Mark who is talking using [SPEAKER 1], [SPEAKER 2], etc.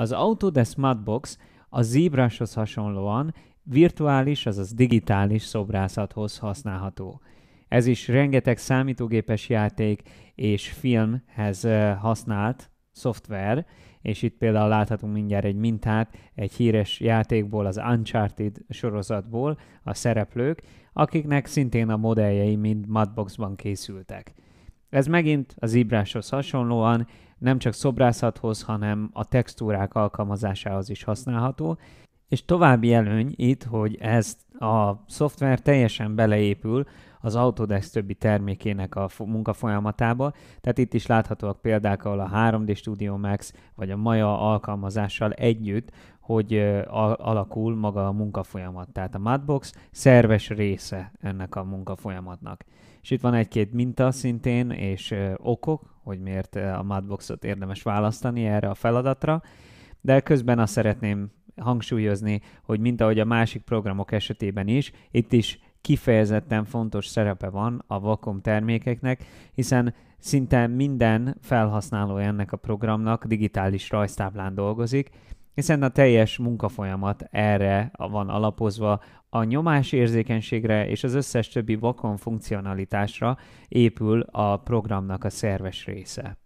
[SPEAKER 1] Az Autodesk Matbox a Zebráshoz hasonlóan virtuális, azaz digitális szobrászathoz használható. Ez is rengeteg számítógépes játék és filmhez használt szoftver, és itt például láthatunk mindjárt egy mintát egy híres játékból, az Uncharted sorozatból a szereplők, akiknek szintén a modelljei mind Madboxban készültek. Ez megint az ibráshoz hasonlóan nem csak szobrászathoz, hanem a textúrák alkalmazásához is használható, és további előny itt, hogy ez a szoftver teljesen beleépül az Autodesk többi termékének a munkafolyamatába. Tehát itt is láthatóak példák, ahol a 3D Studio Max vagy a Maya alkalmazással együtt hogy alakul maga a munkafolyamat. Tehát a Madbox szerves része ennek a munkafolyamatnak. És itt van egy-két minta szintén, és okok, hogy miért a Madboxot érdemes választani erre a feladatra, de közben azt szeretném hangsúlyozni, hogy mint ahogy a másik programok esetében is, itt is kifejezetten fontos szerepe van a Vacom termékeknek, hiszen szinte minden felhasználó ennek a programnak digitális rajztáblán dolgozik, hiszen a teljes munkafolyamat erre van alapozva, a nyomásérzékenységre és az összes többi vakon funkcionalitásra épül a programnak a szerves része.